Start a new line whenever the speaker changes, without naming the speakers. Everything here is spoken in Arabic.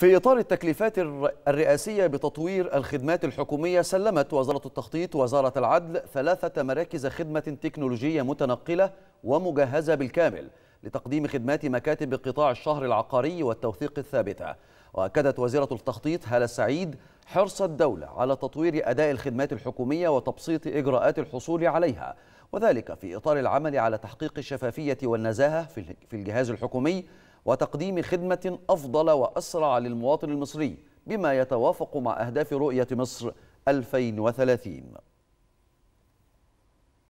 في إطار التكليفات الرئاسية بتطوير الخدمات الحكومية سلمت وزارة التخطيط وزارة العدل ثلاثة مراكز خدمة تكنولوجية متنقلة ومجهزة بالكامل لتقديم خدمات مكاتب قطاع الشهر العقاري والتوثيق الثابتة وأكدت وزيرة التخطيط هالة السعيد حرص الدولة على تطوير أداء الخدمات الحكومية وتبسيط إجراءات الحصول عليها وذلك في إطار العمل على تحقيق الشفافية والنزاهة في الجهاز الحكومي وتقديم خدمة أفضل وأسرع للمواطن المصري بما يتوافق مع أهداف رؤية مصر 2030